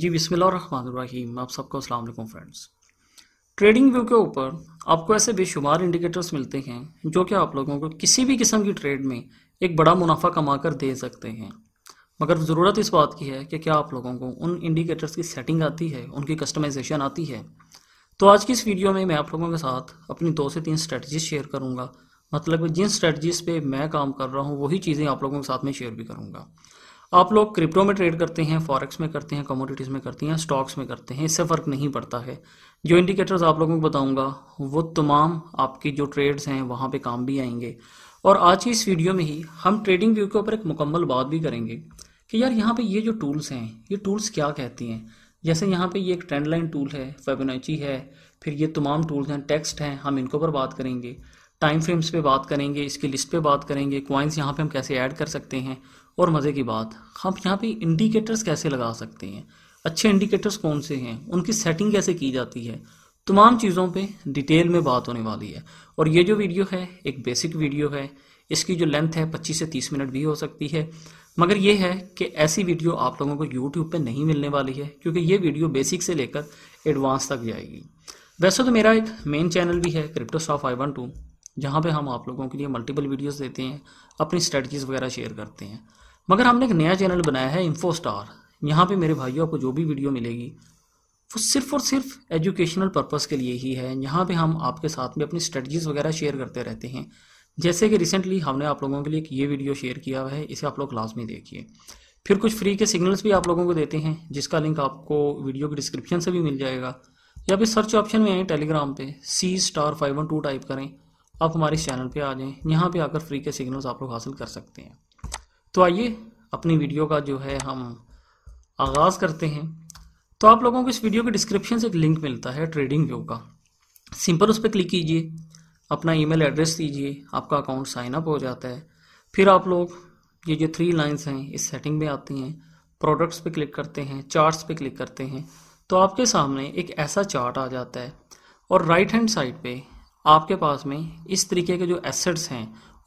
जी बिसमीम आप सबको असल फ्रेंड्स ट्रेडिंग व्यू के ऊपर आपको ऐसे बेशुमार इंडिकेटर्स मिलते हैं जो कि आप लोगों को किसी भी किस्म की ट्रेड में एक बड़ा मुनाफा कमा कर दे सकते हैं मगर ज़रूरत इस बात की है कि क्या आप लोगों को उन इंडिकेटर्स की सेटिंग आती है उनकी कस्टमाइजेशन आती है तो आज की इस वीडियो में मैं आप लोगों के साथ अपनी दो से तीन स्ट्रेटजीज शेयर करूँगा मतलब जिन स्ट्रेटजीज पर मैं काम कर रहा हूँ वही चीज़ें आप लोगों के साथ में शेयर भी करूँगा आप लोग क्रिप्टो में ट्रेड करते हैं फॉरेक्स में करते हैं कमोडिटीज़ में करते हैं स्टॉक्स में करते हैं इससे फ़र्क नहीं पड़ता है जो इंडिकेटर्स आप लोगों को बताऊंगा वो तमाम आपकी जो ट्रेड्स हैं वहाँ पे काम भी आएंगे और आज की इस वीडियो में ही हम ट्रेडिंग व्यू के ऊपर एक मुकम्मल बात भी करेंगे कि यार यहाँ पर ये जो टूल्स हैं ये टूल्स क्या कहती हैं जैसे यहाँ पे ये एक ट्रेंड लाइन टूल है फेबोनाची है फिर ये तमाम टूल्स हैं टेक्स्ट हैं हम इनके ऊपर बात करेंगे टाइम फ्रेम्स पे बात करेंगे इसकी लिस्ट पे बात करेंगे क्वाइंस यहाँ पे हम कैसे ऐड कर सकते हैं और मज़े की बात हम यहाँ पे इंडिकेटर्स कैसे लगा सकते हैं अच्छे इंडिकेटर्स कौन से हैं उनकी सेटिंग कैसे की जाती है तमाम चीज़ों पे डिटेल में बात होने वाली है और ये जो वीडियो है एक बेसिक वीडियो है इसकी जो लेंथ है 25 से 30 मिनट भी हो सकती है मगर ये है कि ऐसी वीडियो आप लोगों को यूट्यूब पे नहीं मिलने वाली है क्योंकि ये वीडियो बेसिक से लेकर एडवांस तक जाएगी वैसे तो मेरा एक मेन चैनल भी है क्रिप्टो सॉफ आई वन टू जहाँ पर हम आप लोगों के लिए मल्टीपल वीडियोज़ देते हैं अपनी स्ट्रेटजीज़ वगैरह शेयर करते हैं मगर हमने एक नया चैनल बनाया है इन्फोस्टार यहाँ पे मेरे भाइयों को जो भी वीडियो मिलेगी वो सिर्फ और सिर्फ एजुकेशनल पर्पज़ के लिए ही है यहाँ पे हम आपके साथ में अपनी स्ट्रेटजीज़ वगैरह शेयर करते रहते हैं जैसे कि रिसेंटली हमने आप लोगों के लिए एक ये वीडियो शेयर किया हुआ है इसे आप लोग क्लास में देखिए फिर कुछ फ्री के सिग्नल्स भी आप लोगों को देते हैं जिसका लिंक आपको वीडियो के डिस्क्रिप्शन से भी मिल जाएगा या फिर सर्च ऑप्शन में आए टेलीग्राम पे C star five one two type करें आप हमारे इस चैनल पे आ जाएं यहाँ पे आकर फ्री के सिग्नल्स आप लोग हासिल कर सकते हैं तो आइए अपनी वीडियो का जो है हम आगाज़ करते हैं तो आप लोगों को इस वीडियो के डिस्क्रिप्शन से एक लिंक मिलता है ट्रेडिंग व्यू का सिंपल उस पर क्लिक कीजिए अपना ईमेल एड्रेस दीजिए आपका अकाउंट साइन अप हो जाता है फिर आप लोग ये जो थ्री लाइंस हैं इस सेटिंग में आती हैं प्रोडक्ट्स पे क्लिक करते हैं चार्ट्स पे क्लिक करते हैं तो आपके सामने एक ऐसा चार्ट आ जाता है और राइट हैंड साइड पे आपके पास में इस तरीके के जो एसेट्स हैं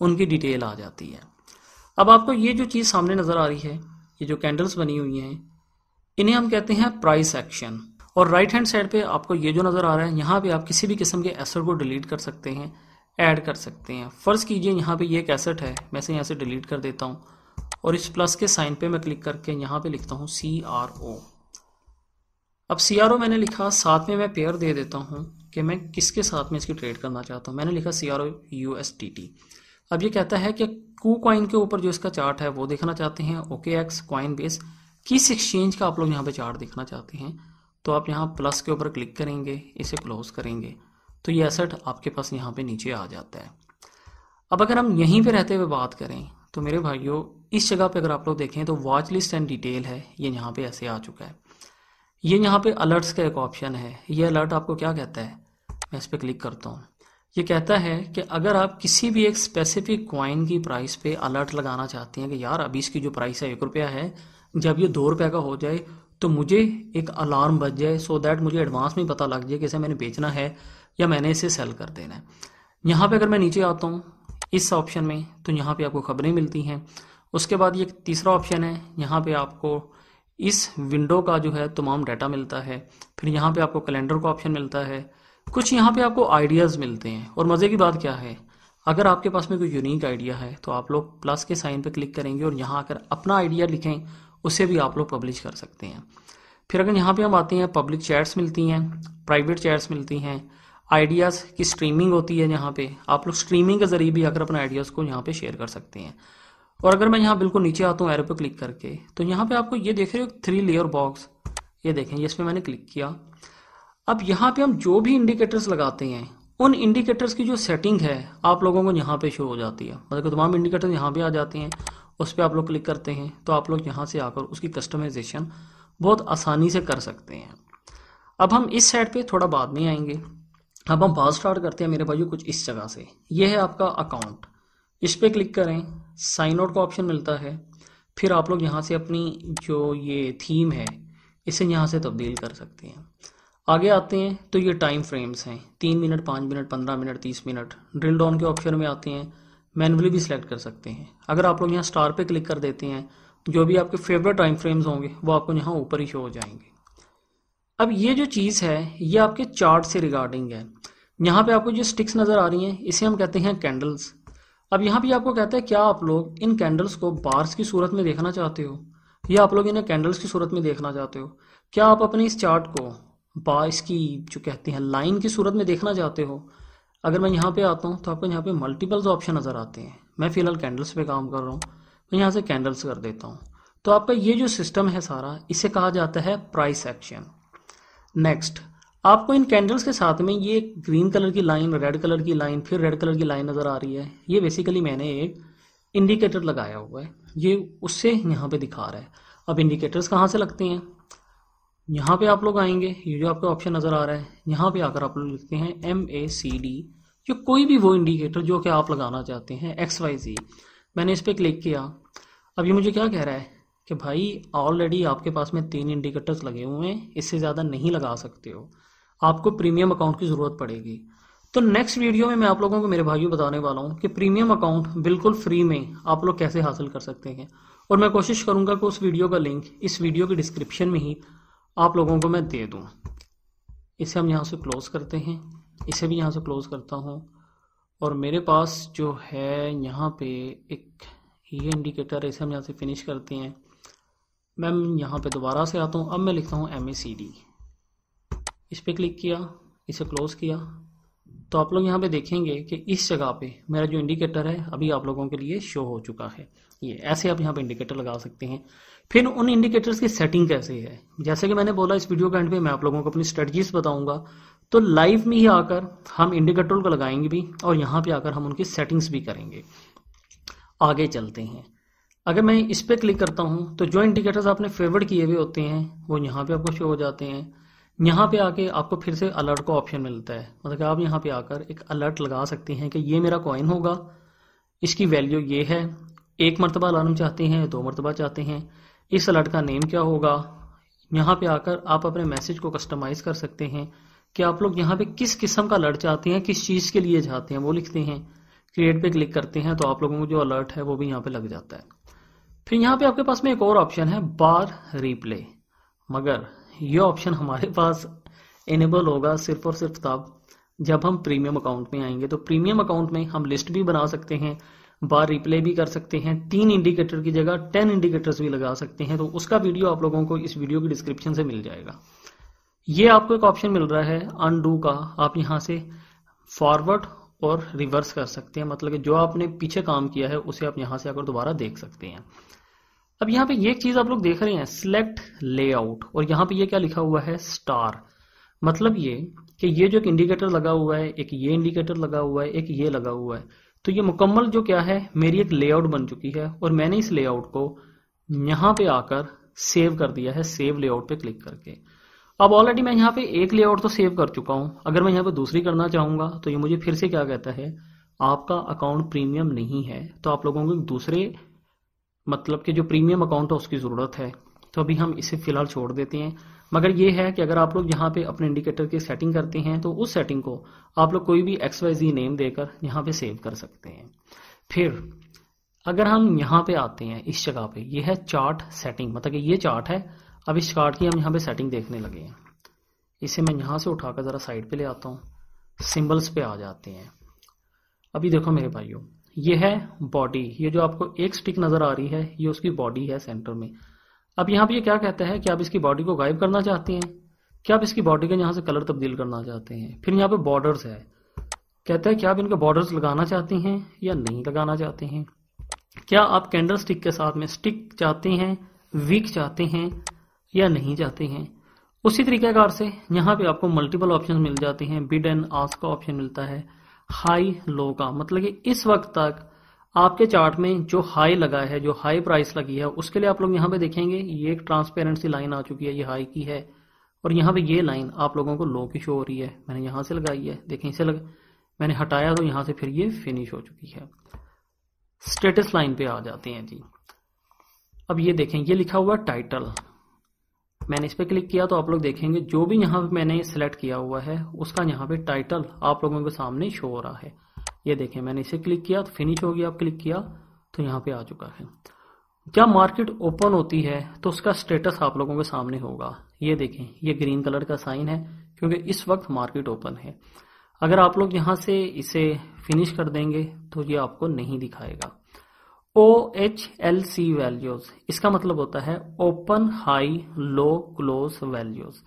उनकी डिटेल आ जाती है अब आपको ये जो चीज़ सामने नज़र आ रही है ये जो कैंडल्स बनी हुई हैं इन्हें हम कहते हैं प्राइस एक्शन और राइट हैंड साइड पे आपको ये जो नज़र आ रहा है यहां पे आप किसी भी किस्म के एसेट को डिलीट कर सकते हैं ऐड कर सकते हैं फ़र्ज़ कीजिए यहां पे ये एक एसेट है मैं इसे यहाँ से डिलीट कर देता हूँ और इस प्लस के साइन पे मैं क्लिक करके यहाँ पे लिखता हूँ सी आर ओ अब सी आर ओ मैंने लिखा साथ में मैं पेयर दे देता हूं कि मैं किसके साथ में इसकी ट्रेड करना चाहता हूँ मैंने लिखा C R O U S T T अब ये कहता है कि कू क्वाइन के ऊपर जो इसका चार्ट है वो देखना चाहते हैं ओके एक्स क्वाइन बेस किस एक्सचेंज का आप लोग यहाँ पे चार्ट देखना चाहते हैं तो आप यहाँ प्लस के ऊपर क्लिक करेंगे इसे क्लोज करेंगे तो ये एसेट आपके पास यहाँ पे नीचे आ जाता है अब अगर हम यहीं पे रहते हुए बात करें तो मेरे भाइयों इस जगह पे अगर आप लोग देखें तो वॉच लिस्ट एंड डिटेल है ये यहाँ पे ऐसे आ चुका है ये यहाँ पे अलर्ट्स का एक ऑप्शन है ये अलर्ट आपको क्या कहता है मैं इस पर क्लिक करता हूँ ये कहता है कि अगर आप किसी भी एक स्पेसिफिक क्वाइन की प्राइस पे अलर्ट लगाना चाहते हैं कि यार अभी इसकी जो प्राइस है एक रुपया है जब ये दो रुपये का हो जाए तो मुझे एक अलार्म बज जाए सो दैट मुझे एडवांस में पता लग जाए कि इसे मैंने बेचना है या मैंने इसे सेल कर देना है यहाँ पे अगर मैं नीचे आता हूँ इस ऑप्शन में तो यहाँ पे आपको खबरें मिलती हैं उसके बाद ये तीसरा ऑप्शन है यहाँ पे आपको इस विंडो का जो है तमाम डाटा मिलता है फिर यहाँ पे आपको कैलेंडर का ऑप्शन मिलता है कुछ यहाँ पे आपको आइडियाज़ मिलते हैं और मज़े की बात क्या है अगर आपके पास में कोई यूनिक आइडिया है तो आप लोग प्लस के साइन पे क्लिक करेंगे और यहाँ आकर अपना आइडिया लिखें उसे भी आप लोग पब्लिश कर सकते हैं फिर अगर यहाँ पे हम आते हैं पब्लिक चैट्स मिलती हैं प्राइवेट चैट्स मिलती हैं आइडियाज़ की स्ट्रीमिंग होती है यहाँ पे आप लोग स्ट्रीमिंग के ज़रिए भी आकर अपने आइडियाज़ को यहाँ पे शेयर कर सकते हैं और अगर मैं यहाँ बिल्कुल नीचे आता हूँ एरो पे क्लिक करके तो यहाँ पे आपको ये देख रहे हो थ्री लेयर बॉक्स ये देखें इस पर मैंने क्लिक किया अब यहाँ पे हम जो भी इंडिकेटर्स लगाते हैं उन इंडिकेटर्स की जो सेटिंग है आप लोगों को यहाँ पे शो हो जाती है मतलब कि तमाम इंडिकेटर यहाँ पे आ जाते हैं उस पर आप लोग क्लिक करते हैं तो आप लोग यहाँ से आकर उसकी कस्टमाइजेशन बहुत आसानी से कर सकते हैं अब हम इस साइड पे थोड़ा बाद में आएंगे अब हम बात स्टार्ट करते हैं मेरे भाई कुछ इस जगह से यह है आपका अकाउंट इस पर क्लिक करें साइन आउट का ऑप्शन मिलता है फिर आप लोग यहाँ से अपनी जो ये थीम है इसे यहाँ से तब्दील कर सकते हैं आगे आते हैं तो ये टाइम फ्रेम्स हैं तीन मिनट पाँच मिनट पंद्रह मिनट तीस मिनट ड्रिल डाउन के ऑप्शन में आते हैं मैनुअली भी सिलेक्ट कर सकते हैं अगर आप लोग यहाँ स्टार पे क्लिक कर देते हैं जो भी आपके फेवरेट टाइम फ्रेम्स होंगे वो आपको यहाँ ऊपर ही शो हो जाएंगे अब ये जो चीज़ है ये आपके चार्ट से रिगार्डिंग है यहाँ पे आपको जो स्टिक्स नज़र आ रही हैं इसे हम कहते हैं कैंडल्स अब यहाँ भी आपको कहते हैं क्या आप लोग इन कैंडल्स को बार्स की सूरत में देखना चाहते हो या आप लोग इन्हें कैंडल्स की सूरत में देखना चाहते हो क्या आप अपने इस चार्ट को बा की जो कहते हैं लाइन की सूरत में देखना चाहते हो अगर मैं यहाँ पे आता हूँ तो आपको यहाँ पे मल्टीपल्स ऑप्शन नज़र आते हैं मैं फ़िलहाल कैंडल्स पे काम कर रहा हूँ मैं यहाँ से कैंडल्स कर देता हूँ तो आपका ये जो सिस्टम है सारा इसे कहा जाता है प्राइस एक्शन नेक्स्ट आपको इन कैंडल्स के साथ में ये ग्रीन कलर की लाइन रेड कलर की लाइन फिर रेड कलर की लाइन नज़र आ रही है ये बेसिकली मैंने एक इंडिकेटर लगाया हुआ है ये उससे यहाँ पे दिखा रहा है अब इंडिकेटर्स कहाँ से लगते हैं यहाँ पे आप लोग आएंगे ये जो आपका ऑप्शन नज़र आ रहा है यहाँ पे आकर आप लोग लिखते हैं एम ए सी डी जो कोई भी वो इंडिकेटर जो कि आप लगाना चाहते हैं एक्स वाई जी मैंने इस पर क्लिक किया अब ये मुझे क्या कह रहा है कि भाई ऑलरेडी आपके पास में तीन इंडिकेटर्स लगे हुए हैं इससे ज़्यादा नहीं लगा सकते हो आपको प्रीमियम अकाउंट की ज़रूरत पड़ेगी तो नेक्स्ट वीडियो में मैं आप लोगों को मेरे भाइयों बताने वाला हूँ कि प्रीमियम अकाउंट बिल्कुल फ्री में आप लोग कैसे हासिल कर सकते हैं और मैं कोशिश करूँगा कि उस वीडियो का लिंक इस वीडियो के डिस्क्रिप्शन में ही आप लोगों को मैं दे दूँ इसे हम यहाँ से क्लोज़ करते हैं इसे भी यहाँ से क्लोज़ करता हूँ और मेरे पास जो है यहाँ पे एक ये इंडिकेटर है इसे हम यहाँ से फिनिश करते हैं मैम यहाँ पे दोबारा से आता हूँ अब मैं लिखता हूँ एम इस पर क्लिक किया इसे क्लोज़ किया तो आप लोग यहाँ पे देखेंगे कि इस जगह पे मेरा जो इंडिकेटर है अभी आप लोगों के लिए शो हो चुका है ये ऐसे आप यहाँ पे इंडिकेटर लगा सकते हैं फिर उन इंडिकेटर्स की सेटिंग कैसे है जैसे कि मैंने बोला इस वीडियो के एंड पे मैं आप लोगों को अपनी स्ट्रेटजीज बताऊंगा तो लाइव में ही आकर हम इंडिकेटर को लगाएंगे भी और यहाँ पे आकर हम उनकी सेटिंग्स भी करेंगे आगे चलते हैं अगर मैं इस पर क्लिक करता हूँ तो जो इंडिकेटर्स आपने फेवरेट किए हुए होते हैं वो यहाँ पे आपको शो हो जाते हैं यहाँ पे आके आपको फिर से अलर्ट का ऑप्शन मिलता है मतलब आप यहाँ पे आकर एक अलर्ट लगा सकते हैं कि ये मेरा कॉइन होगा इसकी वैल्यू ये है एक मरतबा अलार्म चाहते हैं दो मरतबा चाहते हैं इस अलर्ट का नेम क्या होगा यहाँ पे आकर आप अपने मैसेज को कस्टमाइज़ कर सकते हैं कि आप लोग यहाँ पे किस किस्म का अलर्ट चाहते हैं किस चीज़ के लिए चाहते हैं वो लिखते हैं क्रिएट पे क्लिक करते हैं तो आप लोगों को जो अलर्ट है वो भी यहाँ पे लग जाता है फिर यहाँ पे आपके पास में एक और ऑप्शन है बार रीप्ले मगर ये ऑप्शन हमारे पास इनेबल होगा सिर्फ और सिर्फ तब जब हम प्रीमियम अकाउंट में आएंगे तो प्रीमियम अकाउंट में हम लिस्ट भी बना सकते हैं बार रिप्ले भी कर सकते हैं तीन इंडिकेटर की जगह टेन इंडिकेटर्स भी लगा सकते हैं तो उसका वीडियो आप लोगों को इस वीडियो के डिस्क्रिप्शन से मिल जाएगा ये आपको एक ऑप्शन मिल रहा है अनडू का आप यहाँ से फॉरवर्ड और रिवर्स कर सकते हैं मतलब कि जो आपने पीछे काम किया है उसे आप यहाँ से आकर दोबारा देख सकते हैं अब यहां पे ये एक चीज आप लोग देख रहे हैं सिलेक्ट लेआउट और यहां पे ये क्या लिखा हुआ है स्टार मतलब ये कि ये जो एक इंडिकेटर लगा हुआ है एक ये इंडिकेटर लगा हुआ है एक ये लगा हुआ है तो ये मुकम्मल जो क्या है मेरी एक लेआउट बन चुकी है और मैंने इस लेआउट को यहां पे आकर सेव कर दिया है सेव लेआउट पे क्लिक करके अब ऑलरेडी मैं यहां पे एक लेआउट तो सेव कर चुका हूं अगर मैं यहाँ पे दूसरी करना चाहूंगा तो ये मुझे फिर से क्या कहता है आपका अकाउंट प्रीमियम नहीं है तो आप लोगों को दूसरे मतलब कि जो प्रीमियम अकाउंट है उसकी ज़रूरत है तो अभी हम इसे फिलहाल छोड़ देते हैं मगर ये है कि अगर आप लोग यहाँ पे अपने इंडिकेटर की सेटिंग करते हैं तो उस सेटिंग को आप लोग कोई भी एक्स वाई जी नेम देकर यहाँ पे सेव कर सकते हैं फिर अगर हम यहाँ पे आते हैं इस जगह पे ये है चार्ट सेटिंग मतलब कि ये चार्ट है अब इस चार्ट की हम यहाँ पे सेटिंग देखने लगे हैं इसे मैं यहाँ से उठाकर ज़रा साइड पे ले आता हूँ सिंबल्स पे आ जाते हैं अभी देखो मेरे भाइयों ये है बॉडी ये जो आपको एक स्टिक नजर आ रही है ये उसकी बॉडी है सेंटर में अब यहाँ पे ये क्या कहता है कि आप इसकी बॉडी को गायब करना चाहते हैं क्या आप इसकी बॉडी का यहां से कलर तब्दील करना चाहते हैं फिर यहाँ पे बॉर्डर्स है कहता है कि आप इनके बॉर्डर्स लगाना चाहते हैं या नहीं लगाना चाहते हैं क्या आप कैंडल स्टिक के साथ में स्टिक चाहते हैं वीक चाहते हैं या नहीं चाहते हैं उसी तरीकेकार से यहाँ पे आपको मल्टीपल ऑप्शन मिल जाते हैं बिड एंड आस का ऑप्शन मिलता है हाई लो का मतलब कि इस वक्त तक आपके चार्ट में जो हाई लगा है जो हाई प्राइस लगी है उसके लिए आप लोग यहां पे देखेंगे ये एक ट्रांसपेरेंट सी लाइन आ चुकी है ये हाई की है और यहां पे ये लाइन आप लोगों को लो की शो हो रही है मैंने यहां से लगाई है देखें इसे लग मैंने हटाया तो यहां से फिर ये फिनिश हो चुकी है स्टेटस लाइन पे आ जाते हैं जी अब ये देखें ये लिखा हुआ टाइटल मैंने इस पर क्लिक किया तो आप लोग देखेंगे जो भी यहाँ पे मैंने सेलेक्ट किया हुआ है उसका यहाँ पे टाइटल आप लोगों के सामने शो हो रहा है ये देखें मैंने इसे क्लिक किया तो फिनिश हो गया आप क्लिक किया तो यहाँ पे आ चुका है जब मार्केट ओपन होती है तो उसका स्टेटस आप लोगों के सामने होगा ये देखें ये ग्रीन कलर का साइन है क्योंकि इस वक्त मार्केट ओपन है अगर आप लोग यहाँ से इसे फिनिश कर देंगे तो ये आपको नहीं दिखाएगा O H L C values इसका मतलब होता है open high low close values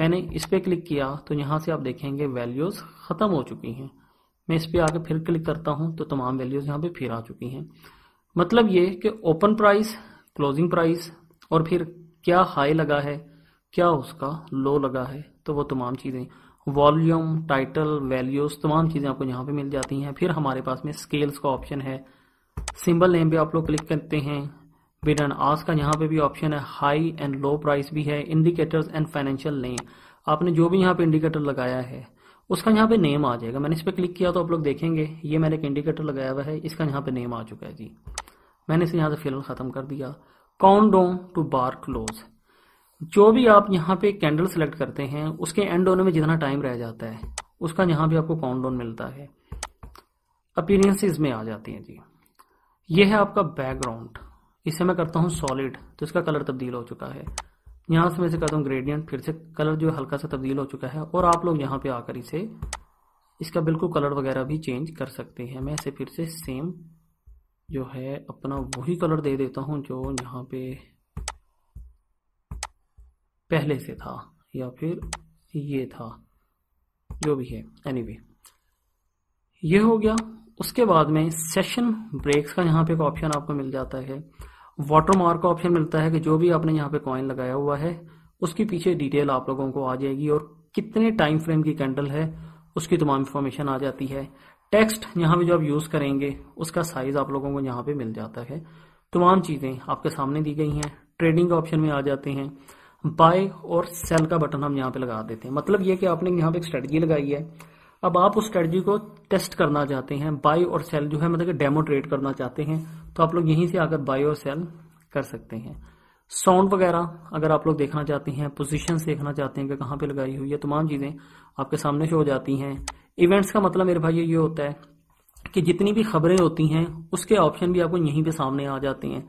मैंने इस पर क्लिक किया तो यहां से आप देखेंगे वैल्यूज ख़त्म हो चुकी हैं मैं इस पर आकर फिर क्लिक करता हूँ तो तमाम वैल्यूज यहाँ पे फिर आ चुकी हैं मतलब ये कि ओपन प्राइस क्लोजिंग प्राइस और फिर क्या हाई लगा है क्या उसका लो लगा है तो वो तमाम चीज़ें वॉल्यूम टाइटल वैल्यूज़ तमाम चीज़ें आपको यहाँ पे मिल जाती हैं फिर हमारे पास में स्केल्स का ऑप्शन है सिंबल नेम पे आप लोग क्लिक करते हैं बिड एंड आस का यहाँ पे भी ऑप्शन है हाई एंड लो प्राइस भी है इंडिकेटर्स एंड फाइनेंशियल नेम आपने जो भी यहाँ पे इंडिकेटर लगाया है उसका यहाँ पे नेम आ जाएगा मैंने इस पर क्लिक किया तो आप लोग देखेंगे ये मैंने एक इंडिकेटर लगाया हुआ है इसका यहाँ पे नेम आ चुका है जी मैंने इसे यहाँ से फिलहाल ख़त्म कर दिया काउंट टू बार क्लोज जो भी आप यहाँ पे कैंडल सेलेक्ट करते हैं उसके एंड होने में जितना टाइम रह जाता है उसका यहाँ भी आपको काउंट मिलता है अपीरियंसिस में आ जाती हैं जी ये है आपका बैकग्राउंड इसे मैं करता हूँ सॉलिड तो इसका कलर तब्दील हो चुका है यहाँ से मैं इसे करता हूँ ग्रेडियंट फिर से कलर जो हल्का सा तब्दील हो चुका है और आप लोग यहाँ पे आकर इसे इसका बिल्कुल कलर वगैरह भी चेंज कर सकते हैं मैं इसे फिर से सेम जो है अपना वही कलर दे देता हूँ जो यहाँ पे पहले से था या फिर ये था जो भी है एनी anyway, ये हो गया उसके बाद में सेशन ब्रेक्स का यहाँ पे एक ऑप्शन आपको मिल जाता है वाटर मार्क का ऑप्शन मिलता है कि जो भी आपने यहाँ पे कॉइन लगाया हुआ है उसके पीछे डिटेल आप लोगों को आ जाएगी और कितने टाइम फ्रेम की कैंडल है उसकी तमाम इन्फॉर्मेशन आ जाती है टेक्स्ट यहाँ पे जो आप यूज करेंगे उसका साइज आप लोगों को यहाँ पे मिल जाता है तमाम चीजें आपके सामने दी गई हैं ट्रेडिंग ऑप्शन में आ जाते हैं बाय और सेल का बटन हम यहाँ पे लगा देते हैं मतलब ये कि आपने यहाँ पे एक स्ट्रेटजी लगाई है अब आप उस स्ट्रेटजी को टेस्ट करना चाहते हैं बाय और सेल जो है मतलब डेमो ट्रेड करना चाहते हैं तो आप लोग यहीं से आकर बाय और सेल कर सकते हैं साउंड वगैरह अगर आप लोग देखना चाहते हैं पोजिशन देखना चाहते हैं कि कहाँ पे लगाई हुई है तमाम चीज़ें आपके सामने शो हो जाती हैं इवेंट्स का मतलब मेरे भाई ये होता है कि जितनी भी खबरें होती हैं उसके ऑप्शन भी आपको यहीं पे सामने आ जाते हैं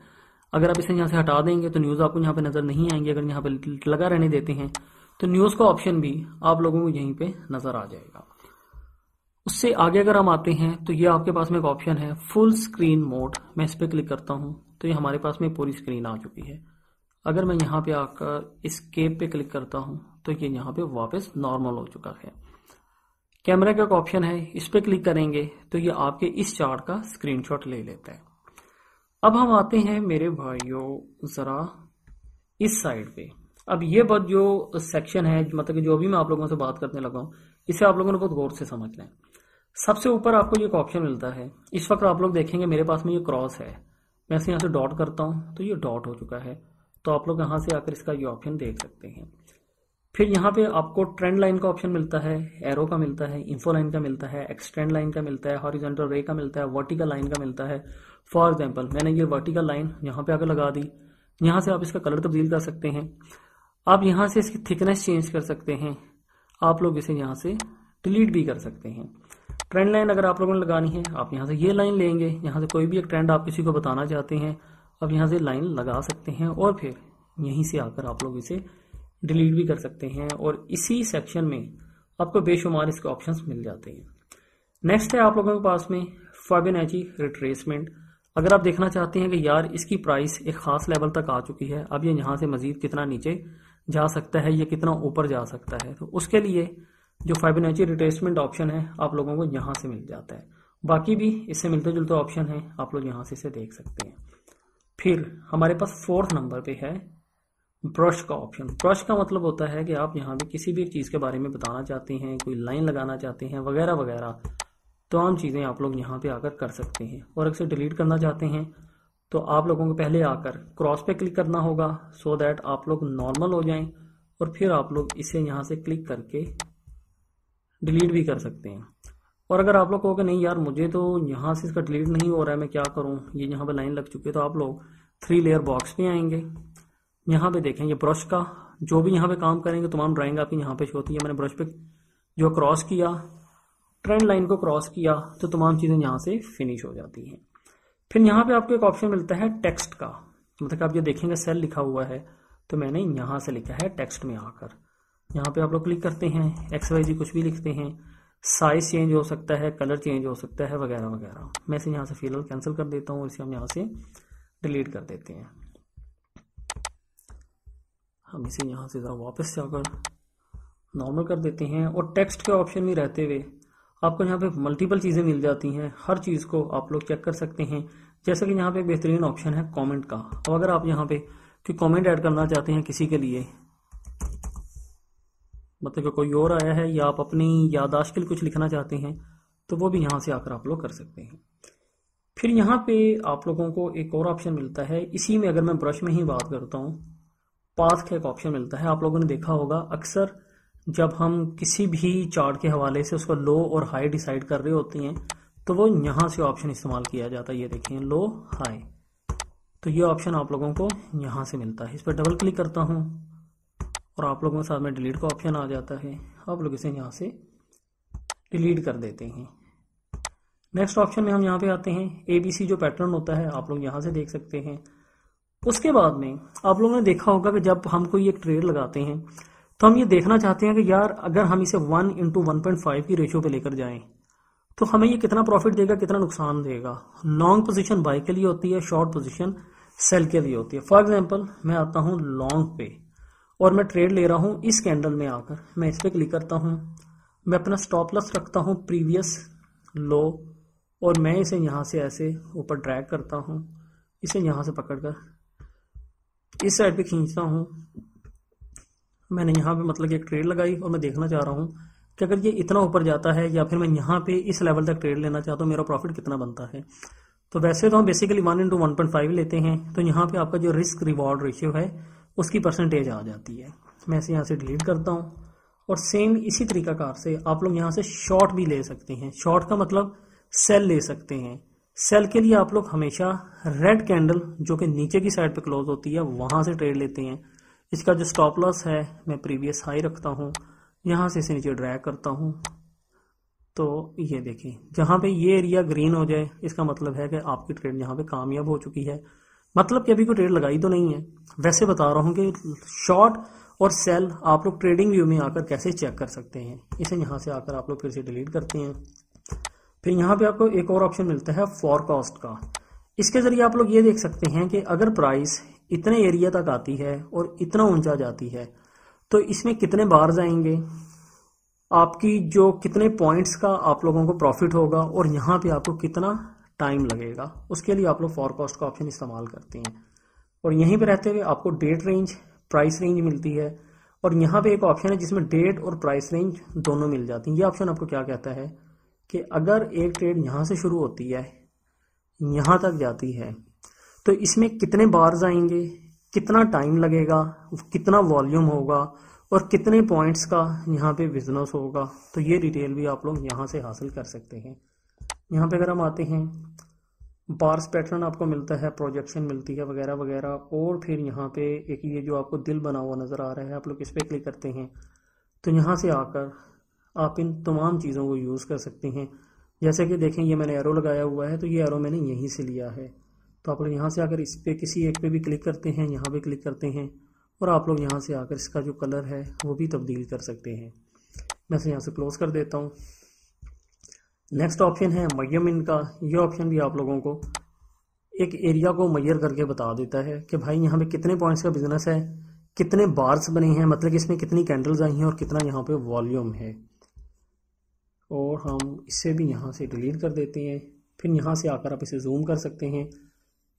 अगर आप इसे यहाँ से हटा देंगे तो न्यूज़ आपको यहाँ पे नज़र नहीं आएंगे अगर यहाँ पे लगा रहने देते हैं तो न्यूज़ का ऑप्शन भी आप लोगों को यहीं पे नज़र आ जाएगा उससे आगे अगर हम आते हैं तो ये आपके पास में एक ऑप्शन है फुल स्क्रीन मोड मैं इस पर क्लिक करता हूँ तो ये हमारे पास में पूरी स्क्रीन आ चुकी है अगर मैं यहाँ पे आकर स्केप पे क्लिक करता हूँ तो ये यहाँ पे वापस नॉर्मल हो चुका है कैमरा का एक ऑप्शन है इस पर क्लिक करेंगे तो ये आपके इस चार्ट का स्क्रीन ले लेता है अब हम आते हैं मेरे भाइयों जरा इस साइड पे अब ये बात जो सेक्शन है मतलब जो भी मैं आप लोगों से बात करने लगा हूँ इसे आप लोगों ने बहुत गौर से समझना है सबसे ऊपर आपको ये एक ऑप्शन मिलता है इस वक्त आप लोग देखेंगे मेरे पास में ये क्रॉस है मैं इसे यहाँ से डॉट करता हूँ तो ये डॉट हो चुका है तो आप लोग यहाँ से आकर इसका ये ऑप्शन देख सकते हैं फिर यहाँ पे आपको ट्रेंड लाइन का ऑप्शन मिलता है एरो का मिलता है इन्फो लाइन का मिलता है एक्सटेंड लाइन का मिलता है हॉरिजेंटल रे का मिलता है वर्टिकल लाइन का मिलता है फॉर एग्जाम्पल मैंने ये वर्टिकल लाइन यहाँ पे आकर लगा दी यहाँ से आप इसका कलर तब्दील कर सकते हैं आप यहाँ से इसकी थिकनेस चेंज कर सकते हैं आप लोग इसे यहाँ से डिलीट भी कर सकते हैं ट्रेंड लाइन अगर आप लोगों ने लगानी है आप यहाँ से ये लाइन लेंगे यहाँ से कोई भी एक ट्रेंड आप किसी को बताना चाहते हैं अब यहाँ से लाइन लगा सकते हैं और फिर यहीं से आकर आप लोग इसे डिलीट भी कर सकते हैं और इसी सेक्शन में आपको बेशुमार इसके ऑप्शन मिल जाते हैं नेक्स्ट है आप लोगों के पास में फाबिनाची रिट्रेसमेंट अगर आप देखना चाहते हैं कि यार इसकी प्राइस एक ख़ास लेवल तक आ चुकी है अब ये यहाँ से मज़ीद कितना नीचे जा सकता है या कितना ऊपर जा सकता है तो उसके लिए जो फाइबोनाची रिट्रेसमेंट ऑप्शन है आप लोगों को यहाँ से मिल जाता है बाकी भी इससे मिलते जुलते ऑप्शन है आप लोग यहाँ से इसे देख सकते हैं फिर हमारे पास फोर्थ नंबर पे है ब्रश का ऑप्शन ब्रश का मतलब होता है कि आप यहाँ भी किसी भी चीज़ के बारे में बताना चाहते हैं कोई लाइन लगाना चाहते हैं वगैरह वगैरह तमाम आम चीज़ें आप लोग यहाँ पे आकर कर सकते हैं और अगर डिलीट करना चाहते हैं तो आप लोगों को पहले आकर क्रॉस पे क्लिक करना होगा सो so दैट आप लोग नॉर्मल हो जाएं और फिर आप लोग इसे यहाँ से क्लिक करके डिलीट भी कर सकते हैं और अगर आप लोग कहोगे नहीं यार मुझे तो यहाँ से इसका डिलीट नहीं हो रहा है मैं क्या करूँ ये यहाँ पर लाइन लग चुकी है तो आप लोग थ्री लेयर बॉक्स में आएंगे यहाँ पे देखें ये ब्रश का जो भी यहाँ पे काम करेंगे तमाम ड्राइंग आपकी यहाँ पे शो होती है मैंने ब्रश पे जो क्रॉस किया ट्रेंड लाइन को क्रॉस किया तो तमाम चीज़ें यहाँ से फिनिश हो जाती हैं फिर यहाँ पे आपको एक ऑप्शन मिलता है टेक्स्ट का मतलब आप ये देखेंगे सेल लिखा हुआ है तो मैंने यहाँ से लिखा है टेक्स्ट में आकर यहाँ पे आप लोग क्लिक करते हैं एक्स वाई जी कुछ भी लिखते हैं साइज चेंज हो सकता है कलर चेंज हो सकता है वगैरह वगैरह मैं इसे यहाँ से फिलहाल कैंसिल कर देता हूँ इसे हम यहाँ से डिलीट कर देते हैं हम इसे यहाँ से ज़रा वापस जाकर नॉर्मल कर देते हैं और टेक्स्ट के ऑप्शन में रहते हुए आपको यहाँ पे मल्टीपल चीज़ें मिल जाती हैं हर चीज़ को आप लोग चेक कर सकते हैं जैसे कि यहाँ पे बेहतरीन ऑप्शन है कमेंट का अब अगर आप यहाँ पे कि कमेंट ऐड करना चाहते हैं किसी के लिए मतलब कि कोई और आया है या आप अपनी यादाश्त के लिए कुछ लिखना चाहते हैं तो वो भी यहाँ से आकर आप लोग कर सकते हैं फिर यहाँ पे आप लोगों को एक और ऑप्शन मिलता है इसी में अगर मैं ब्रश में ही बात करता हूँ पाथ का एक ऑप्शन मिलता है आप लोगों ने देखा होगा अक्सर जब हम किसी भी चार्ट के हवाले से उसका लो और हाई डिसाइड कर रहे होते हैं तो वो यहाँ से ऑप्शन इस्तेमाल किया जाता है ये देखें लो हाई तो ये ऑप्शन आप लोगों को यहाँ से मिलता है इस पर डबल क्लिक करता हूँ और आप लोगों के साथ में डिलीट का ऑप्शन आ जाता है आप लोग इसे यहाँ से डिलीट कर देते हैं नेक्स्ट ऑप्शन में हम यहाँ पे आते हैं एबीसी जो पैटर्न होता है आप लोग यहाँ से देख सकते हैं उसके बाद में आप लोगों ने देखा होगा कि जब हम कोई एक ट्रेड लगाते हैं तो हम ये देखना चाहते हैं कि यार अगर हम इसे one into one point five की रेशियो पे लेकर जाएं तो हमें ये कितना प्रॉफिट देगा कितना नुकसान देगा लॉन्ग पोजिशन बाई के लिए होती है शॉर्ट पोजिशन सेल के लिए होती है फॉर एग्जाम्पल मैं आता हूँ लॉन्ग पे और मैं ट्रेड ले रहा हूं इस कैंडल में आकर मैं इस पर क्लिक करता हूँ मैं अपना स्टॉप लॉस रखता हूँ प्रीवियस लो और मैं इसे यहां से ऐसे ऊपर ड्रैग करता हूँ इसे यहां से पकड़कर इस साइड पे खींचता हूँ मैंने यहाँ पे मतलब एक ट्रेड लगाई और मैं देखना चाह रहा हूँ कि अगर ये इतना ऊपर जाता है या फिर मैं यहाँ पे इस लेवल तक ट्रेड लेना चाहता हूँ मेरा प्रॉफिट कितना बनता है तो वैसे तो हम basically one into one point five लेते हैं तो यहाँ पे आपका जो रिस्क रिवॉर्ड रेशियो है उसकी परसेंटेज आ जाती है मैं इसे यहाँ से डिलीट करता हूँ और सेम इसी तरीकाकार से आप लोग यहाँ से शॉर्ट भी ले सकते हैं शॉर्ट का मतलब सेल ले सकते हैं सेल के लिए आप लोग हमेशा रेड कैंडल जो कि नीचे की साइड पे क्लोज होती है वहाँ से ट्रेड लेते हैं इसका जो स्टॉप लॉस है मैं प्रीवियस हाई रखता हूँ यहाँ से इसे नीचे ड्रैग करता हूँ तो ये देखें जहाँ पे ये एरिया ग्रीन हो जाए इसका मतलब है कि आपकी ट्रेड यहाँ पे कामयाब हो चुकी है मतलब कि अभी कोई ट्रेड लगाई तो नहीं है वैसे बता रहा हूँ कि शॉर्ट और सेल आप लोग ट्रेडिंग व्यू में आकर कैसे चेक कर सकते हैं इसे यहाँ से आकर आप लोग फिर से डिलीट करते हैं फिर यहाँ पे आपको एक और ऑप्शन मिलता है फॉरकास्ट का इसके ज़रिए आप लोग ये देख सकते हैं कि अगर प्राइस इतने एरिया तक आती है और इतना ऊंचा जाती है तो इसमें कितने बार जाएंगे आपकी जो कितने पॉइंट्स का आप लोगों को प्रॉफिट होगा और यहाँ पे आपको कितना टाइम लगेगा उसके लिए आप लोग फॉरकास्ट का ऑप्शन इस्तेमाल करते हैं और यहीं पर रहते हुए आपको डेट रेंज प्राइस रेंज मिलती है और यहाँ पे एक ऑप्शन है जिसमें डेट और प्राइस रेंज दोनों मिल जाती हैं ये ऑप्शन आपको क्या कहता है कि अगर एक ट्रेड यहाँ से शुरू होती है यहाँ तक जाती है तो इसमें कितने बार्स आएंगे कितना टाइम लगेगा कितना वॉल्यूम होगा और कितने पॉइंट्स का यहाँ पे बिजनेस होगा तो ये डिटेल भी आप लोग यहाँ से हासिल कर सकते हैं यहाँ पे अगर हम आते हैं बार्स पैटर्न आपको मिलता है प्रोजेक्शन मिलती है वगैरह वगैरह और फिर यहाँ पे एक ये जो आपको दिल बना हुआ नज़र आ रहा है आप लोग इस पर क्लिक करते हैं तो यहाँ से आकर आप इन तमाम चीज़ों को यूज़ कर सकते हैं जैसे कि देखें ये मैंने एरो लगाया हुआ है तो ये एरो मैंने यहीं से लिया है तो आप लोग यहाँ से आकर इस पर किसी एक पे भी क्लिक करते हैं यहाँ पे क्लिक करते हैं और आप लोग यहाँ से आकर इसका जो कलर है वो भी तब्दील कर सकते हैं मैं इसे यहाँ से क्लोज़ कर देता हूँ नेक्स्ट ऑप्शन है मयम इनका ये ऑप्शन भी आप लोगों को एक एरिया को मैयर करके बता देता है कि भाई यहाँ पे कितने पॉइंट्स का बिजनेस है कितने बार्स बने हैं मतलब इसमें कितनी कैंडल्स आई हैं और कितना यहाँ पे वॉल्यूम है और हम इसे भी यहाँ से डिलीट कर देते हैं फिर यहाँ से आकर आप इसे जूम कर सकते हैं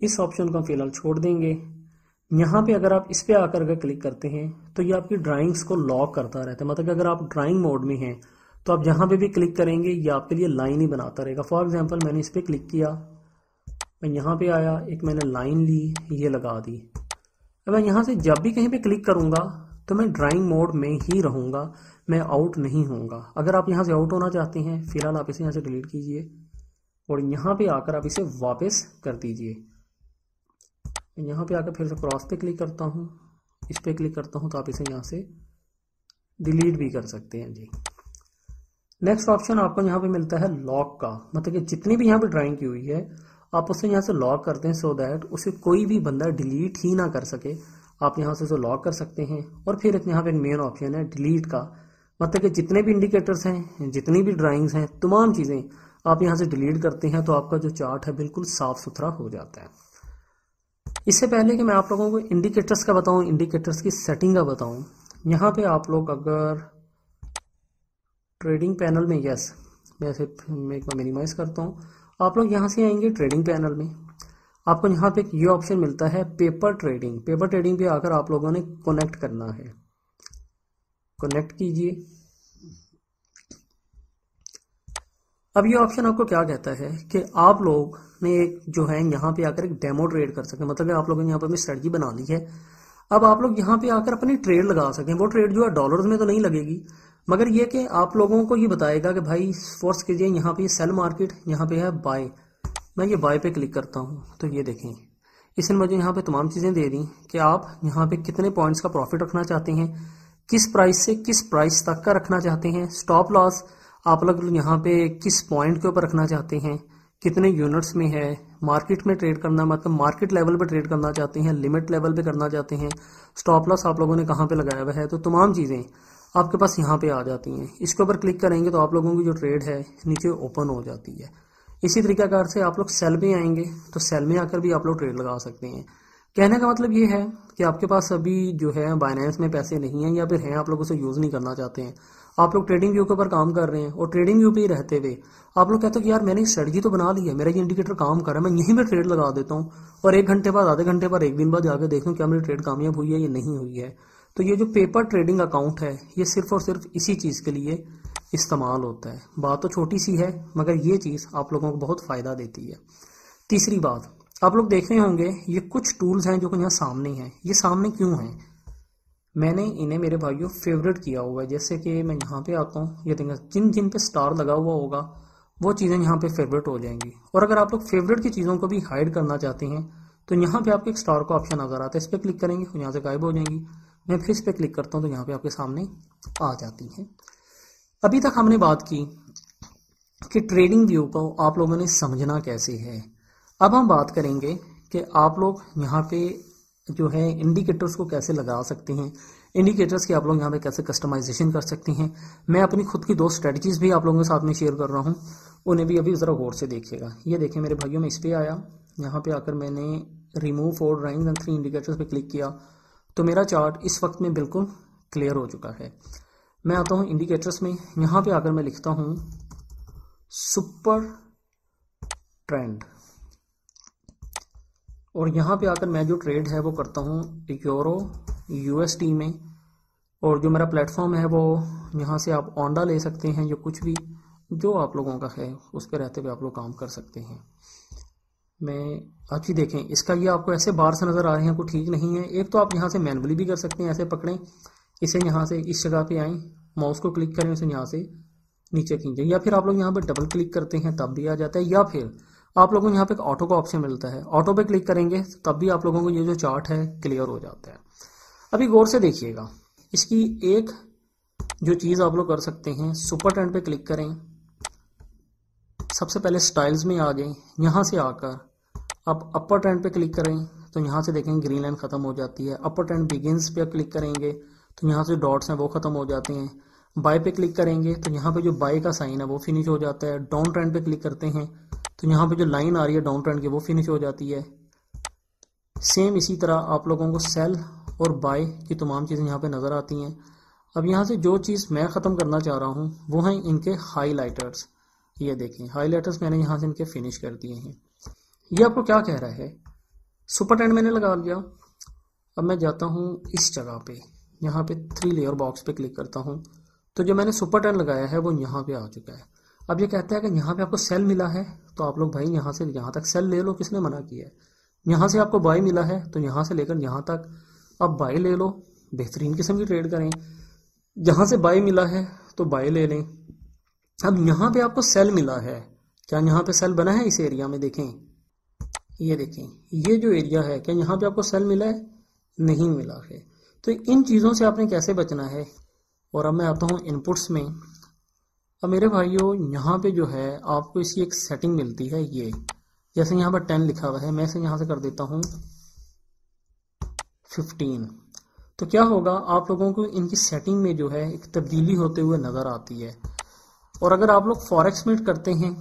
इस ऑप्शन को हम फिलहाल छोड़ देंगे यहाँ पे अगर आप इस पर आकर अगर क्लिक करते हैं तो ये आपकी ड्राइंग्स को लॉक करता रहता है मतलब कि अगर आप ड्राइंग मोड में हैं तो आप जहाँ पे भी क्लिक करेंगे ये आपके लिए लाइन ही बनाता रहेगा फॉर एग्जांपल मैंने इस पर क्लिक किया मैं यहाँ पे आया एक मैंने लाइन ली ये लगा दी अब मैं यहाँ से जब भी कहीं पे क्लिक करूंगा तो मैं ड्राइंग मोड में ही रहूँगा मैं आउट नहीं होऊंगा अगर आप यहाँ से आउट होना चाहते हैं फिलहाल आप इसे यहाँ से डिलीट कीजिए और यहाँ पे आकर आप इसे वापस कर दीजिए यहाँ पे आकर फिर से क्रॉस पे क्लिक करता हूँ इस पर क्लिक करता हूँ तो आप इसे यहाँ से डिलीट भी कर सकते हैं जी नेक्स्ट ऑप्शन आपको यहाँ पे मिलता है लॉक का मतलब कि जितनी भी यहाँ पे ड्राइंग की हुई है आप उसे यहाँ से लॉक करते हैं सो दैट उसे कोई भी बंदा डिलीट ही ना कर सके आप यहाँ से उसे लॉक कर सकते हैं और फिर यहाँ पे मेन ऑप्शन है डिलीट का मतलब कि जितने भी इंडिकेटर्स हैं जितनी भी ड्राइंग्स हैं तमाम चीज़ें आप यहाँ से डिलीट करते हैं तो आपका जो चार्ट है बिल्कुल साफ सुथरा हो जाता है इससे पहले कि मैं आप लोगों को इंडिकेटर्स का बताऊँ इंडिकेटर्स की सेटिंग का बताऊँ यहाँ पे आप लोग अगर ट्रेडिंग पैनल में यस मैं इसे मैं एक बार मिनिमाइज़ करता हूँ आप लोग यहाँ से आएंगे ट्रेडिंग पैनल में आपको यहाँ पे ये ऑप्शन मिलता है पेपर ट्रेडिंग पेपर ट्रेडिंग पे आकर आप लोगों ने कनेक्ट करना है कनेक्ट कीजिए अब ये ऑप्शन आपको क्या कहता है कि आप लोग ने एक जो है यहाँ पे आकर एक डेमो ट्रेड कर सकें मतलब आप लोगों ने यहाँ पर अपनी स्ट्रेटजी बना ली है अब आप लोग यहाँ पे आकर अपनी ट्रेड लगा सकें वो ट्रेड जो है डॉलर्स में तो नहीं लगेगी मगर ये कि आप लोगों को ये बताएगा कि भाई फोर्स कीजिए यहाँ पे सेल मार्केट यहाँ पे है बाय मैं ये बाय पे क्लिक करता हूँ तो ये देखें इसने मुझे यहाँ पे तमाम चीज़ें दे दी कि आप यहाँ पे कितने पॉइंट्स का प्रॉफिट रखना चाहते हैं किस प्राइस से किस प्राइस तक का रखना चाहते हैं स्टॉप लॉस आप लोग यहाँ पे किस पॉइंट के ऊपर रखना चाहते हैं कितने यूनिट्स में है मार्केट में ट्रेड करना मतलब मार्केट लेवल पर ट्रेड करना चाहते हैं लिमिट लेवल पे करना चाहते हैं स्टॉप लॉस आप लोगों ने कहाँ पे लगाया हुआ है तो तमाम चीज़ें आपके पास यहाँ पे आ जाती हैं इसके ऊपर क्लिक करेंगे तो आप लोगों की जो ट्रेड है नीचे ओपन हो जाती है इसी तरीकाकार से आप लोग सेल में आएंगे तो सेल में आकर भी आप लोग ट्रेड लगा सकते हैं कहने का मतलब ये है कि आपके पास अभी जो है बाइनेंस में पैसे नहीं हैं या फिर हैं आप लोग उसे यूज़ नहीं करना चाहते हैं आप लोग ट्रेडिंग व्यू के ऊपर काम कर रहे हैं और ट्रेडिंग व्यू पे ही रहते हुए आप लोग कहते हो कि यार मैंने स्ट्रेटजी तो बना ली है मेरा ये इंडिकेटर काम कर रहा है मैं यहीं पर ट्रेड लगा देता हूँ और एक घंटे बाद आधे घंटे बाद एक दिन बाद जाकर देखूँ क्या मेरी ट्रेड कामयाब हुई है या नहीं हुई है तो ये जो पेपर ट्रेडिंग अकाउंट है ये सिर्फ और सिर्फ इसी चीज़ के लिए इस्तेमाल होता है बात तो छोटी सी है मगर ये चीज़ आप लोगों को बहुत फ़ायदा देती है तीसरी बात आप लोग देख रहे होंगे ये कुछ टूल्स हैं जो कि यहाँ सामने हैं ये सामने क्यों हैं मैंने इन्हें मेरे भाइयों फेवरेट किया हुआ है जैसे कि मैं यहाँ पे आता हूँ ये देखा जिन जिन पे स्टार लगा हुआ होगा वो चीज़ें यहाँ पे फेवरेट हो जाएंगी और अगर आप लोग फेवरेट की चीज़ों को भी हाइड करना चाहते हैं तो यहाँ पे आपके एक स्टार का ऑप्शन नज़र आता है इस पर क्लिक करेंगे यहाँ से गायब हो जाएंगी नेटफ्लिक्स फिर क्लिक करता हूँ तो यहाँ पे आपके सामने आ जाती है अभी तक हमने बात की कि ट्रेडिंग व्यू को आप लोगों ने समझना कैसे है अब हम बात करेंगे कि आप लोग यहाँ पे जो है इंडिकेटर्स को कैसे लगा सकते हैं इंडिकेटर्स की आप लोग यहाँ पे कैसे कस्टमाइजेशन कर सकते हैं मैं अपनी खुद की दो स्ट्रेटजीज भी आप लोगों के साथ में शेयर कर रहा हूँ उन्हें भी अभी ज़रा गौर से देखिएगा ये देखिए मेरे भाइयों में इस पर आया यहाँ पे आकर मैंने remove four drawing and three indicators पे क्लिक किया तो मेरा चार्ट इस वक्त में बिल्कुल क्लियर हो चुका है मैं आता हूं इंडिकेटर्स में यहां पे आकर मैं लिखता हूं सुपर ट्रेंड और यहां पे आकर मैं जो ट्रेड है वो करता हूं यूरो यूएसटी में और जो मेरा प्लेटफॉर्म है वो यहां से आप ऑंडा ले सकते हैं या कुछ भी जो आप लोगों का है उस पर रहते हुए आप लोग काम कर सकते हैं में अच्छी देखें इसका ये आपको ऐसे बाहर से नज़र आ रहे हैं को ठीक नहीं है एक तो आप यहाँ से मैनुअली भी कर सकते हैं ऐसे पकड़ें इसे यहाँ से इस जगह पे आए माउस को क्लिक करें उसे यहाँ से नीचे खींचें या फिर आप लोग यहाँ पर डबल क्लिक करते हैं तब भी आ जाता है या फिर आप लोगों को यहाँ पे ऑटो का ऑप्शन मिलता है ऑटो पे क्लिक करेंगे तब भी आप लोगों को ये जो चार्ट है क्लियर हो जाता है अभी गौर से देखिएगा इसकी एक जो चीज़ आप लोग कर सकते हैं सुपर ट्रेंड पे क्लिक करें सबसे पहले स्टाइल्स में आ गए यहां से आकर आप अपर ट्रेंड पे क्लिक करें तो यहाँ से देखेंगे ग्रीन लाइन खत्म हो जाती है अपर ट्रेंड बिगिनस पे क्लिक करेंगे तो यहाँ से डॉट्स हैं वो खत्म हो जाते हैं बाय पे क्लिक करेंगे तो यहाँ पे जो बाय का साइन है वो फिनिश हो जाता है डाउन ट्रेंड पे क्लिक करते हैं तो यहाँ पे जो लाइन आ रही है डाउन ट्रेंड की वो फिनिश हो जाती है सेम इसी तरह आप लोगों को सेल और बाय की तमाम चीज़ें यहाँ पे नज़र आती हैं अब यहाँ से जो चीज़ मैं ख़त्म करना चाह रहा हूँ वो हैं इनके हाईलाइटर्स ये देखें हाईलाइटर्स मैंने यहाँ से इनके फिनिश कर दिए हैं ये आपको क्या कह रहा है सुपर टेंट मैंने लगा लिया अब मैं जाता हूँ इस जगह पे यहाँ पे थ्री लेयर बॉक्स पे क्लिक करता हूँ तो जो मैंने सुपर टेंट लगाया है वो यहाँ पे आ चुका है अब ये कहता है कि यहाँ पे आपको सेल मिला है तो आप लोग भाई यहाँ से यहाँ तक सेल ले लो किसने मना किया है यहाँ से आपको बाई मिला है तो यहाँ से लेकर यहाँ तक आप बाई ले लो बेहतरीन किस्म की ट्रेड करें जहां से बाई मिला है तो बाई ले लें अब यहाँ पे आपको सेल मिला है क्या यहाँ पे सेल बना है इस एरिया में देखें ये देखें ये जो एरिया है क्या यहाँ पे आपको सेल मिला है नहीं मिला है तो इन चीज़ों से आपने कैसे बचना है और अब मैं आता हूँ इनपुट्स में अब मेरे भाइयों यहाँ पे जो है आपको इसकी एक सेटिंग मिलती है ये जैसे यहाँ पर टेन लिखा हुआ है मैं इसे यहाँ से कर देता हूँ फिफ्टीन तो क्या होगा आप लोगों को इनकी सेटिंग में जो है एक तब्दीली होते हुए नज़र आती है और अगर आप लोग फॉरेक्स मीट करते हैं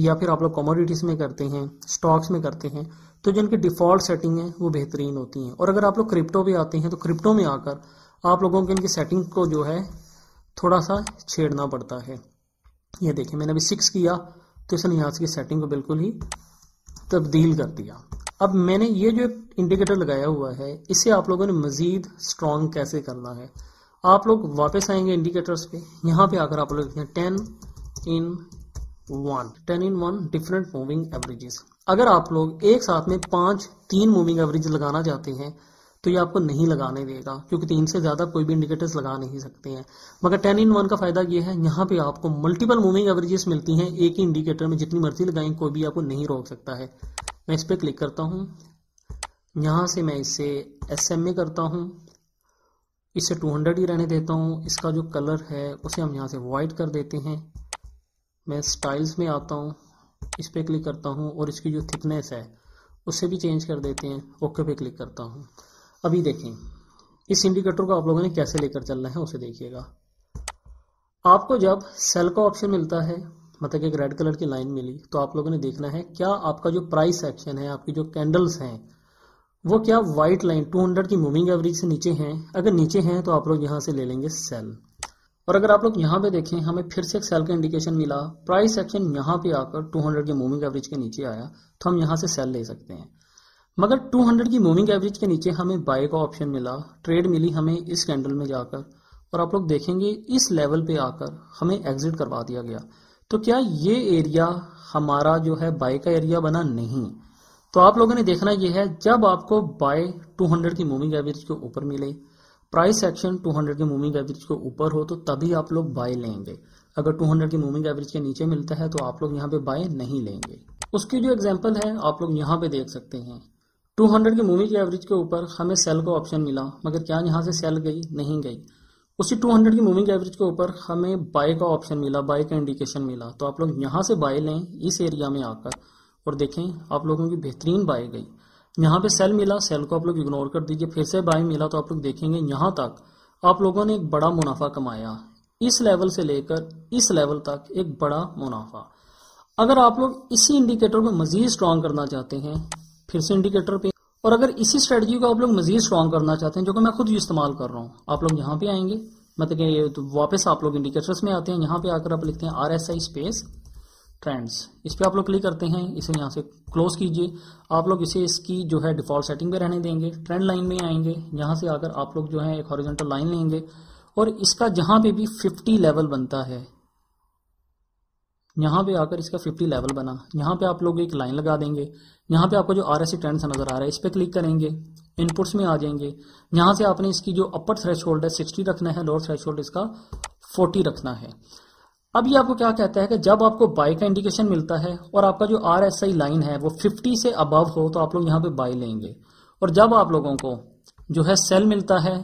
या फिर आप लोग कॉमोडिटीज़ में करते हैं स्टॉक्स में करते हैं तो जो इनकी डिफ़ॉल्ट सेटिंग है वो बेहतरीन होती है और अगर आप लोग क्रिप्टो पे आते हैं तो क्रिप्टो में आकर आप लोगों के इनकी सेटिंग को जो है थोड़ा सा छेड़ना पड़ता है ये देखिए मैंने अभी सिक्स किया तो इसने यहाँ की सेटिंग को बिल्कुल ही तब्दील कर दिया अब मैंने ये जो इंडिकेटर लगाया हुआ है इसे आप लोगों ने मज़ीद स्ट्रॉन्ग कैसे करना है आप लोग वापस आएंगे इंडिकेटर्स पे यहाँ पे आकर आप लोग ten in one ten in one different moving averages अगर आप लोग एक साथ में पांच तीन मूविंग एवरेज लगाना चाहते हैं तो ये आपको नहीं लगाने देगा क्योंकि तीन से ज्यादा कोई भी इंडिकेटर्स लगा नहीं सकते हैं मगर टेन इन वन का फायदा ये है यहाँ पे आपको मल्टीपल मूविंग एवरेजेस मिलती हैं एक ही इंडिकेटर में जितनी मर्जी लगाएं कोई भी आपको नहीं रोक सकता है मैं इस पर क्लिक करता हूँ यहाँ से मैं इसे एस एम ए करता हूँ इसे हंड्रेड ही रहने देता हूँ इसका जो कलर है उसे हम यहाँ से व्हाइट कर देते हैं मैं स्टाइल्स में आता हूँ इस पर क्लिक करता हूँ और इसकी जो थिकनेस है उसे भी चेंज कर देते हैं ओके पे क्लिक करता हूँ अभी देखें इस इंडिकेटर को आप लोगों ने कैसे लेकर चलना है उसे देखिएगा आपको जब सेल का ऑप्शन मिलता है मतलब एक रेड कलर की लाइन मिली तो आप लोगों ने देखना है क्या आपका जो प्राइस एक्शन है आपकी जो कैंडल्स हैं वो क्या व्हाइट लाइन 200 की मूविंग एवरेज से नीचे हैं अगर नीचे हैं तो आप लोग यहाँ से ले लेंगे सेल और अगर आप लोग यहाँ पे देखें हमें फिर से एक सेल का इंडिकेशन मिला प्राइस एक्शन यहाँ पे आकर 200 के मूविंग एवरेज के नीचे आया तो हम यहाँ से सेल ले सकते हैं मगर 200 की मूविंग एवरेज के नीचे हमें बाय का ऑप्शन मिला ट्रेड मिली हमें इस कैंडल में जाकर और आप लोग देखेंगे इस लेवल पे आकर हमें एग्जिट करवा दिया गया तो क्या ये एरिया हमारा जो है बाय का एरिया बना नहीं तो आप लोगों ने देखना यह है जब आपको बाय 200 की मूविंग एवरेज के ऊपर मिले प्राइस एक्शन 200 के मूविंग एवरेज के ऊपर हो तो तभी आप लोग बाय लेंगे अगर 200 के मूविंग एवरेज के नीचे मिलता है तो आप लोग यहाँ पे बाय नहीं लेंगे उसकी जो एग्जाम्पल है आप लोग यहाँ पे देख सकते हैं 200 के मूविंग एवरेज के ऊपर हमें सेल का ऑप्शन मिला मगर क्या यहाँ से सेल गई नहीं गई उसी 200 की मूविंग एवरेज के ऊपर हमें बाय का ऑप्शन मिला बाय का इंडिकेशन मिला तो आप लोग यहाँ से बाय लें इस एरिया में आकर और देखें आप लोगों की बेहतरीन बाय गई यहाँ पे सेल मिला सेल को आप लोग इग्नोर कर दीजिए फिर से बाई मिला तो आप लोग देखेंगे यहाँ तक आप लोगों ने एक बड़ा मुनाफा कमाया इस लेवल से लेकर इस लेवल तक एक बड़ा मुनाफा अगर आप लोग इसी इंडिकेटर को मजीद स्ट्रांग करना चाहते हैं फिर से इंडिकेटर पे और अगर इसी स्ट्रेटजी को आप लोग मजीद स्ट्रांग करना चाहते हैं जो कि मैं खुद इस्तेमाल कर रहा हूँ आप लोग यहाँ पे आएंगे मतलब तो वापस आप लोग इंडिकेटर्स में आते हैं यहाँ पे आकर आप लिखते हैं R S I space trends इस पर आप लोग क्लिक करते हैं इसे यहाँ से क्लोज कीजिए आप लोग इसे इसकी जो है डिफ़ॉल्ट सेटिंग पे रहने देंगे ट्रेंड लाइन में आएंगे यहाँ से आकर आप लोग जो है एक हॉरिजेंटल लाइन लेंगे और इसका जहां पे भी 50 लेवल बनता है यहाँ पे आकर इसका 50 लेवल बना यहाँ पे आप लोग एक लाइन लगा देंगे यहाँ पे आपको जो आर एस ट्रेंड नज़र आ रहा है इस पर क्लिक करेंगे इनपुट्स में आ जाएंगे यहां से आपने इसकी जो अपर थ्रेश है सिक्सटी रखना है लोअर थ्रेश इसका फोर्टी रखना है अब ये आपको क्या कहता है कि जब आपको बाई का इंडिकेशन मिलता है और आपका जो आर एस आई लाइन है वो 50 से अबव हो तो आप लोग यहाँ पे बाई लेंगे और जब आप लोगों को जो है सेल मिलता है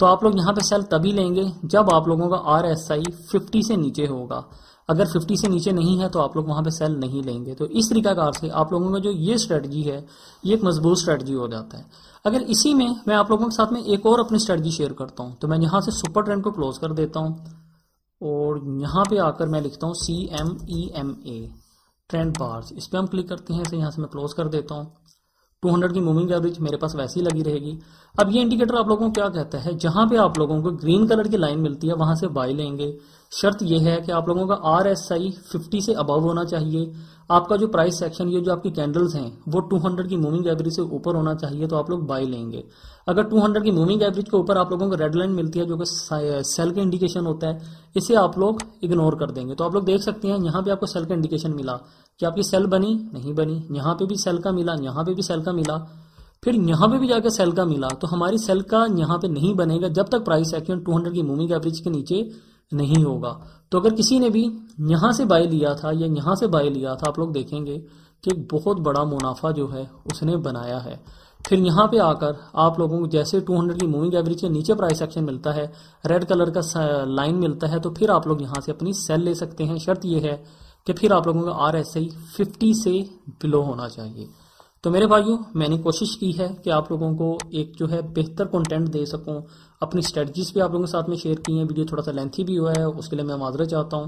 तो आप लोग यहाँ पे सेल तभी लेंगे जब आप लोगों का आर एस आई फिफ्टी से नीचे होगा अगर फिफ्टी से नीचे नहीं है तो आप लोग वहां पर सेल नहीं लेंगे तो इस तरीकाकार से आप लोगों का जो ये स्ट्रेटजी है ये एक मजबूत स्ट्रेटजी हो जाता है अगर इसी में मैं आप लोगों के साथ में एक और अपनी स्ट्रेटजी शेयर करता हूँ तो मैं यहाँ से सुपर ट्रेंड को क्लोज कर देता हूँ और यहाँ पे आकर मैं लिखता हूँ C M E M A trend bars इस पर हम क्लिक करते हैं इसे यहाँ से मैं क्लोज कर देता हूँ 200 की मूविंग एवरेज मेरे पास वैसी लगी रहेगी अब ये इंडिकेटर आप लोगों को क्या कहता है जहां पे आप लोगों को ग्रीन कलर की लाइन मिलती है वहां से बाई लेंगे शर्त यह है कि आप लोगों का आर एस आई फिफ्टी से अबव होना चाहिए आपका जो प्राइस सेक्शन ये जो आपकी कैंडल्स हैं वो 200 की मूविंग एवरेज से ऊपर होना चाहिए तो आप लोग बाई लेंगे अगर 200 की मूविंग एवरेज के ऊपर आप लोगों को रेड लाइन मिलती है जो कि सेल का इंडिकेशन होता है इसे आप लोग इग्नोर कर देंगे तो आप लोग देख सकते हैं यहाँ पे आपको सेल का इंडिकेशन मिला कि आपकी सेल बनी नहीं बनी यहाँ पे भी सेल का मिला यहाँ पे भी सेल का मिला फिर यहाँ पे भी जाकर सेल का मिला तो हमारी सेल का यहाँ पे नहीं बनेगा जब तक प्राइस एक्शन टू की मूविंग एवरेज के नीचे नहीं होगा तो अगर किसी ने भी यहाँ से बाय लिया था या यहाँ से बाय लिया था आप लोग देखेंगे कि एक बहुत बड़ा मुनाफा जो है उसने बनाया है फिर यहाँ पे आकर आप लोगों को जैसे 200 की मूविंग एवरेज के नीचे प्राइस एक्शन मिलता है रेड कलर का लाइन मिलता है तो फिर आप लोग यहाँ से अपनी सेल ले सकते हैं शर्त यह है कि फिर आप लोगों का आर एस आई फिफ्टी से बिलो होना चाहिए तो मेरे भाइयों मैंने कोशिश की है कि आप लोगों को एक जो है बेहतर कंटेंट दे सकूं अपनी स्ट्रेटजीज भी आप लोगों के साथ में शेयर की है वीडियो थोड़ा सा लेंथी भी हुआ है उसके लिए मैं माजरा चाहता हूं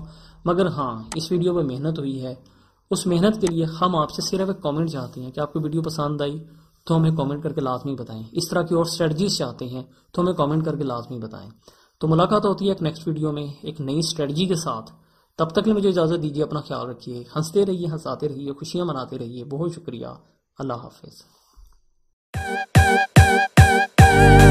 मगर हाँ इस वीडियो पर मेहनत हुई है उस मेहनत के लिए हम आपसे सिर्फ एक कॉमेंट चाहते हैं कि आपको वीडियो पसंद आई तो हमें कमेंट करके लाजमी बताएं इस तरह की और स्ट्रेटजीज चाहते हैं तो हमें कमेंट करके लाजमी बताएं तो मुलाकात होती है एक नेक्स्ट वीडियो में एक नई स्ट्रेटजी के साथ तब तक मुझे इजाज़त दीजिए अपना ख्याल रखिए हंसते रहिए हंसाते रहिए खुशियां मनाते रहिए बहुत शुक्रिया अल्लाह हाफिज़